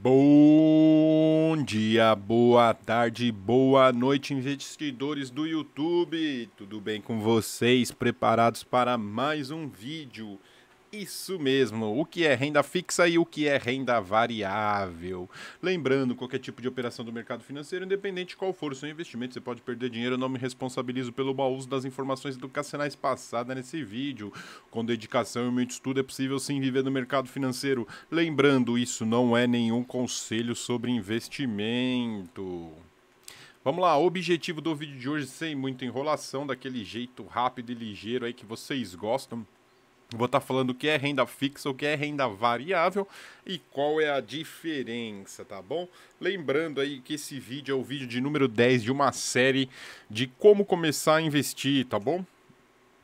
Bom dia, boa tarde, boa noite, investidores do YouTube. Tudo bem com vocês? Preparados para mais um vídeo? Isso mesmo, o que é renda fixa e o que é renda variável. Lembrando, qualquer tipo de operação do mercado financeiro, independente de qual for o seu investimento, você pode perder dinheiro. Eu não me responsabilizo pelo mau uso das informações educacionais passadas nesse vídeo. Com dedicação e muito estudo é possível sim viver no mercado financeiro. Lembrando, isso não é nenhum conselho sobre investimento. Vamos lá, objetivo do vídeo de hoje, sem muita enrolação, daquele jeito rápido e ligeiro aí que vocês gostam. Vou estar tá falando o que é renda fixa, o que é renda variável e qual é a diferença, tá bom? Lembrando aí que esse vídeo é o vídeo de número 10 de uma série de como começar a investir, tá bom?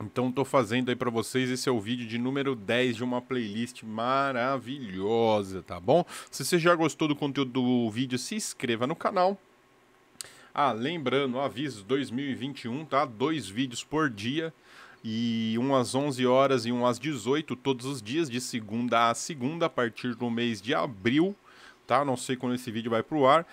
Então estou fazendo aí para vocês, esse é o vídeo de número 10 de uma playlist maravilhosa, tá bom? Se você já gostou do conteúdo do vídeo, se inscreva no canal, ah, lembrando, avisos 2021, tá? Dois vídeos por dia e um às 11 horas e um às 18 todos os dias de segunda a segunda a partir do mês de abril, tá? Não sei quando esse vídeo vai pro ar.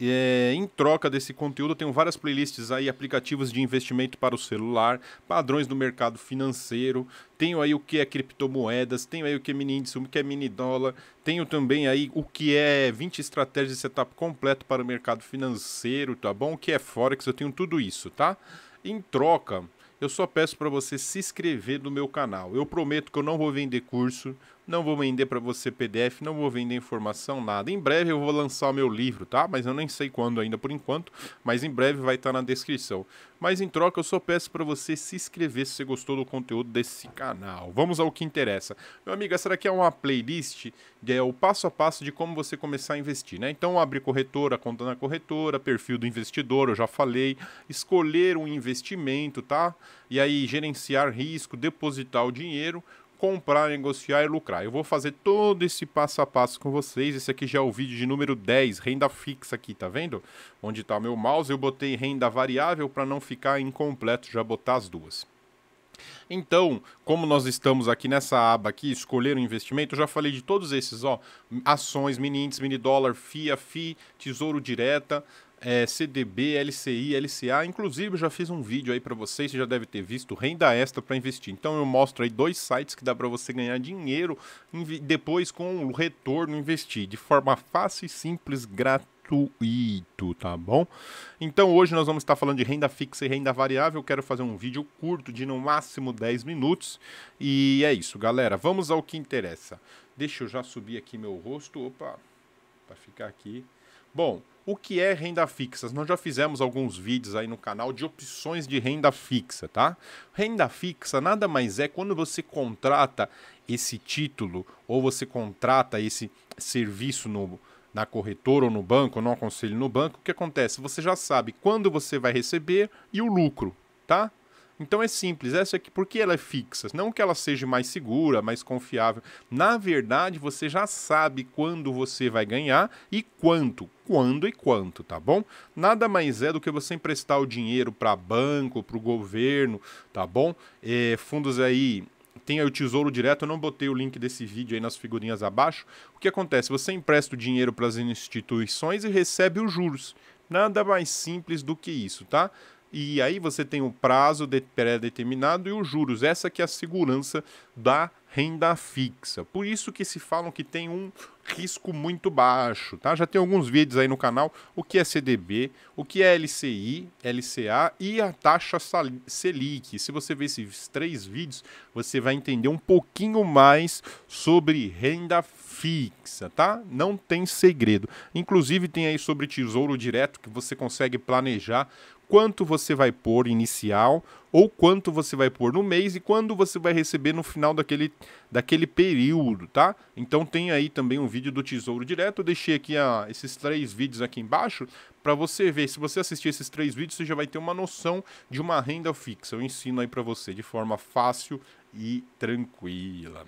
É, em troca desse conteúdo, eu tenho várias playlists aí, aplicativos de investimento para o celular, padrões do mercado financeiro, tenho aí o que é criptomoedas, tenho aí o que é mini índice, o que é mini dólar, tenho também aí o que é 20 estratégias de setup completo para o mercado financeiro, tá bom? O que é Forex, eu tenho tudo isso, tá? Em troca, eu só peço para você se inscrever no meu canal. Eu prometo que eu não vou vender curso, não vou vender para você PDF, não vou vender informação, nada. Em breve eu vou lançar o meu livro, tá? Mas eu nem sei quando ainda por enquanto, mas em breve vai estar tá na descrição. Mas em troca eu só peço para você se inscrever se você gostou do conteúdo desse canal. Vamos ao que interessa. Meu amigo, essa daqui é uma playlist, é o passo a passo de como você começar a investir, né? Então abre corretora, conta na corretora, perfil do investidor, eu já falei, escolher um investimento, tá? E aí gerenciar risco, depositar o dinheiro, comprar, negociar e lucrar. Eu vou fazer todo esse passo a passo com vocês. Esse aqui já é o vídeo de número 10, renda fixa aqui, tá vendo? Onde está meu mouse, eu botei renda variável para não ficar incompleto, já botar as duas. Então, como nós estamos aqui nessa aba aqui, escolher um investimento, eu já falei de todos esses, ó, ações, mini índice, mini dólar, FIA, FI, Tesouro Direta, é, CDB, LCI, LCA. Inclusive, eu já fiz um vídeo aí para vocês, você já deve ter visto, renda extra para investir. Então, eu mostro aí dois sites que dá para você ganhar dinheiro depois com o retorno investir de forma fácil e simples, gratuita gratuito, tá bom? Então hoje nós vamos estar falando de renda fixa e renda variável. quero fazer um vídeo curto de no máximo 10 minutos. E é isso, galera. Vamos ao que interessa. Deixa eu já subir aqui meu rosto, opa, para ficar aqui. Bom, o que é renda fixa? Nós já fizemos alguns vídeos aí no canal de opções de renda fixa, tá? Renda fixa nada mais é quando você contrata esse título ou você contrata esse serviço no, na corretora ou no banco, ou não aconselho no banco, o que acontece? Você já sabe quando você vai receber e o lucro, tá? Então é simples, essa aqui, porque ela é fixa? Não que ela seja mais segura, mais confiável. Na verdade, você já sabe quando você vai ganhar e quanto, quando e quanto, tá bom? Nada mais é do que você emprestar o dinheiro para banco, para o governo, tá bom? É, fundos aí tem aí o Tesouro Direto, eu não botei o link desse vídeo aí nas figurinhas abaixo. O que acontece? Você empresta o dinheiro para as instituições e recebe os juros. Nada mais simples do que isso, tá? e aí você tem o um prazo de pré-determinado e os juros. Essa que é a segurança da renda fixa. Por isso que se falam que tem um risco muito baixo, tá? Já tem alguns vídeos aí no canal, o que é CDB, o que é LCI, LCA e a taxa Selic. Se você ver esses três vídeos, você vai entender um pouquinho mais sobre renda fixa, tá? Não tem segredo. Inclusive tem aí sobre tesouro direto que você consegue planejar quanto você vai pôr inicial ou quanto você vai pôr no mês e quando você vai receber no final daquele, daquele período, tá? Então tem aí também um vídeo do Tesouro Direto, eu deixei aqui a, ah, esses três vídeos aqui embaixo para você ver. Se você assistir esses três vídeos, você já vai ter uma noção de uma renda fixa. Eu ensino aí para você de forma fácil e tranquila.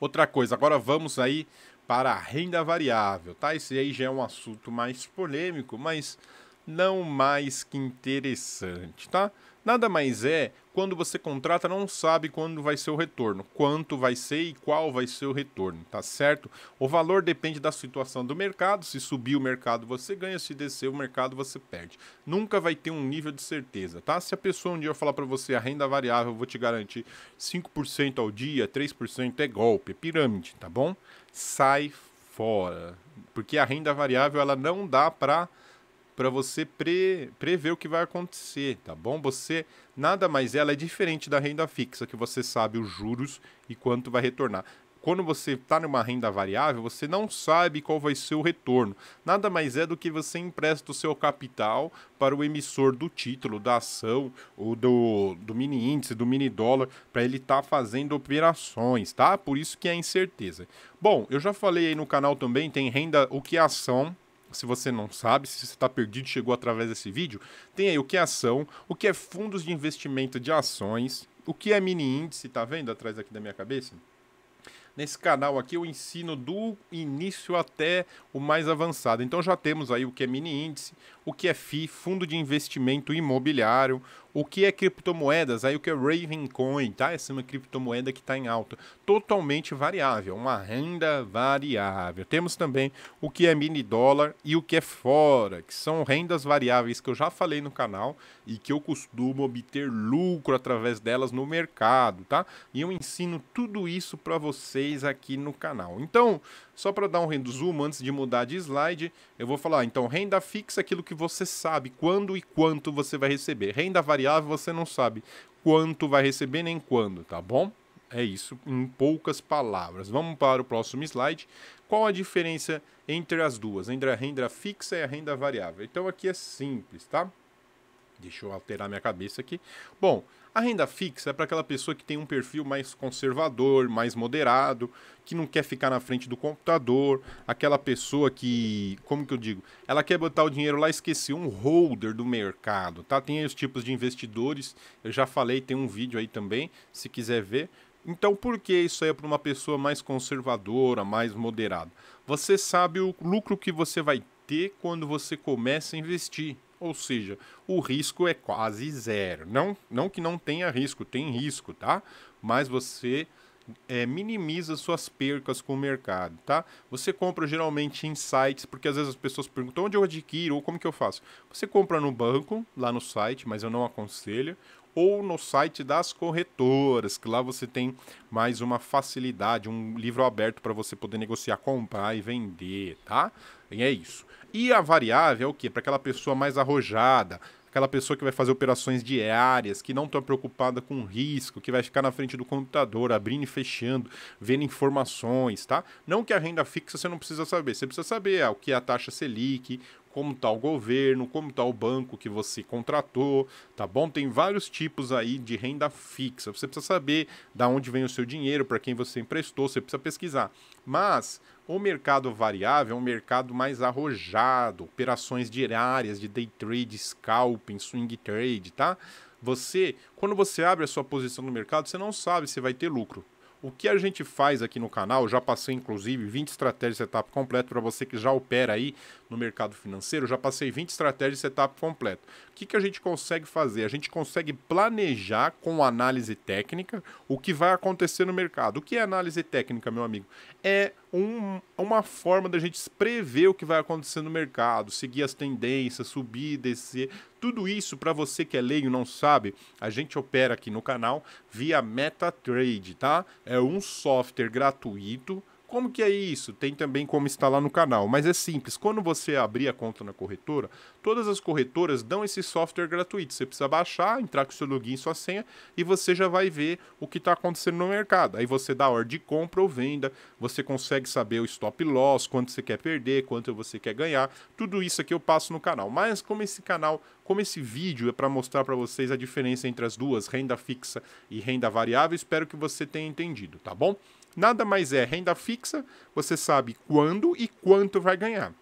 Outra coisa, agora vamos aí para a renda variável, tá? Esse aí já é um assunto mais polêmico, mas não mais que interessante, tá? Nada mais é quando você contrata, não sabe quando vai ser o retorno, quanto vai ser e qual vai ser o retorno, tá certo? O valor depende da situação do mercado, se subir o mercado você ganha, se descer o mercado você perde. Nunca vai ter um nível de certeza, tá? Se a pessoa um dia falar para você a renda variável, eu vou te garantir 5% ao dia, 3% é golpe, é pirâmide, tá bom? Sai fora, porque a renda variável ela não dá para para você pre, prever o que vai acontecer, tá bom? Você nada mais é, ela é diferente da renda fixa que você sabe os juros e quanto vai retornar quando você está numa renda variável, você não sabe qual vai ser o retorno. Nada mais é do que você empresta o seu capital para o emissor do título, da ação, ou do, do mini índice, do mini dólar, para ele estar tá fazendo operações, tá? Por isso que é incerteza. Bom, eu já falei aí no canal também, tem renda, o que é ação, se você não sabe, se você está perdido chegou através desse vídeo, tem aí o que é ação, o que é fundos de investimento de ações, o que é mini índice, tá vendo atrás aqui da minha cabeça? Nesse canal aqui eu ensino do início até o mais avançado. Então já temos aí o que é mini índice, o que é FI, fundo de investimento imobiliário, o que é criptomoedas? Aí o que é Ravencoin, tá? Essa é uma criptomoeda que está em alta. Totalmente variável, uma renda variável. Temos também o que é mini dólar e o que é fora, que são rendas variáveis que eu já falei no canal e que eu costumo obter lucro através delas no mercado, tá? E eu ensino tudo isso para vocês aqui no canal. Então, só para dar um resumo, antes de mudar de slide, eu vou falar, então, renda fixa é aquilo que você sabe quando e quanto você vai receber. Renda variável você não sabe quanto vai receber nem quando, tá bom? É isso, em poucas palavras. Vamos para o próximo slide. Qual a diferença entre as duas, entre a renda fixa e a renda variável? Então aqui é simples, tá? Deixa eu alterar minha cabeça aqui. Bom, a renda fixa é para aquela pessoa que tem um perfil mais conservador, mais moderado, que não quer ficar na frente do computador, aquela pessoa que, como que eu digo, ela quer botar o dinheiro lá, esquecer um holder do mercado, tá? Tem aí os tipos de investidores, eu já falei, tem um vídeo aí também, se quiser ver. Então, por que isso é para uma pessoa mais conservadora, mais moderada? Você sabe o lucro que você vai ter quando você começa a investir. Ou seja, o risco é quase zero. Não, não que não tenha risco, tem risco, tá? Mas você é, minimiza suas percas com o mercado, tá? Você compra geralmente em sites, porque às vezes as pessoas perguntam onde eu adquiro ou como que eu faço. Você compra no banco, lá no site, mas eu não aconselho, ou no site das corretoras, que lá você tem mais uma facilidade, um livro aberto para você poder negociar, comprar e vender, tá? E é isso. E a variável é o quê? Para aquela pessoa mais arrojada, aquela pessoa que vai fazer operações diárias, que não está preocupada com risco, que vai ficar na frente do computador, abrindo e fechando, vendo informações, tá? Não que a renda fixa você não precisa saber, você precisa saber ah, o que é a taxa Selic, como está o governo, como está o banco que você contratou, tá bom? Tem vários tipos aí de renda fixa. Você precisa saber da onde vem o seu dinheiro, para quem você emprestou, você precisa pesquisar. Mas o mercado variável é um mercado mais arrojado, operações diárias de day trade, scalping, swing trade, tá? Você, quando você abre a sua posição no mercado, você não sabe se vai ter lucro. O que a gente faz aqui no canal, já passei inclusive 20 estratégias de setup completo para você que já opera aí no mercado financeiro, já passei 20 estratégias de setup completo. O que, que a gente consegue fazer? A gente consegue planejar com análise técnica o que vai acontecer no mercado. O que é análise técnica, meu amigo? é um, uma forma da gente prever o que vai acontecer no mercado, seguir as tendências, subir, descer. Tudo isso, para você que é leigo não sabe, a gente opera aqui no canal via MetaTrade, tá? É um software gratuito como que é isso? Tem também como instalar no canal, mas é simples. Quando você abrir a conta na corretora, todas as corretoras dão esse software gratuito. Você precisa baixar, entrar com seu login e sua senha e você já vai ver o que está acontecendo no mercado. Aí você dá ordem de compra ou venda, você consegue saber o stop loss, quanto você quer perder, quanto você quer ganhar. Tudo isso aqui eu passo no canal. Mas como esse canal, como esse vídeo é para mostrar para vocês a diferença entre as duas, renda fixa e renda variável, espero que você tenha entendido, tá bom? Nada mais é renda fixa, você sabe quando e quanto vai ganhar.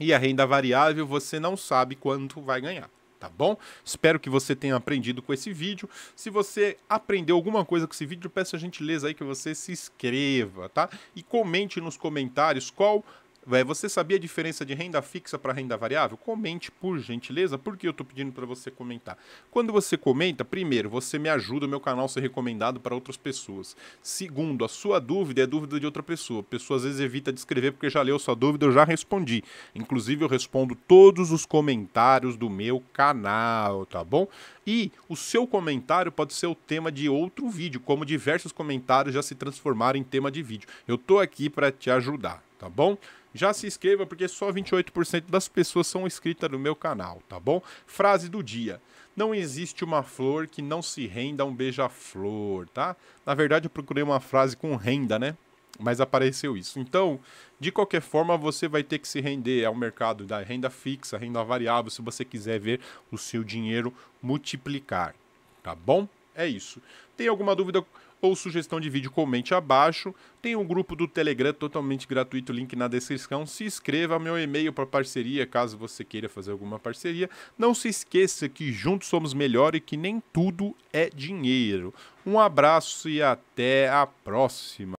E a renda variável, você não sabe quanto vai ganhar tá bom? Espero que você tenha aprendido com esse vídeo. Se você aprendeu alguma coisa com esse vídeo, peço a gentileza aí que você se inscreva, tá? E comente nos comentários qual é, você sabia a diferença de renda fixa para renda variável? Comente, por gentileza, porque eu estou pedindo para você comentar. Quando você comenta, primeiro, você me ajuda o meu canal a ser recomendado para outras pessoas. Segundo, a sua dúvida é dúvida de outra pessoa. A pessoa às vezes evita de escrever porque já leu sua dúvida, eu já respondi. Inclusive, eu respondo todos os comentários do meu canal, tá bom? E o seu comentário pode ser o tema de outro vídeo, como diversos comentários já se transformaram em tema de vídeo. Eu tô aqui para te ajudar, tá bom? Já se inscreva porque só 28% das pessoas são inscritas no meu canal, tá bom? Frase do dia: Não existe uma flor que não se renda a um beija-flor, tá? Na verdade, eu procurei uma frase com renda, né? mas apareceu isso. Então, de qualquer forma, você vai ter que se render ao mercado da renda fixa, renda variável, se você quiser ver o seu dinheiro multiplicar, tá bom? É isso. Tem alguma dúvida ou sugestão de vídeo, comente abaixo. Tem um grupo do Telegram totalmente gratuito, link na descrição. Se inscreva, meu e-mail para parceria, caso você queira fazer alguma parceria. Não se esqueça que juntos somos melhor e que nem tudo é dinheiro. Um abraço e até a próxima.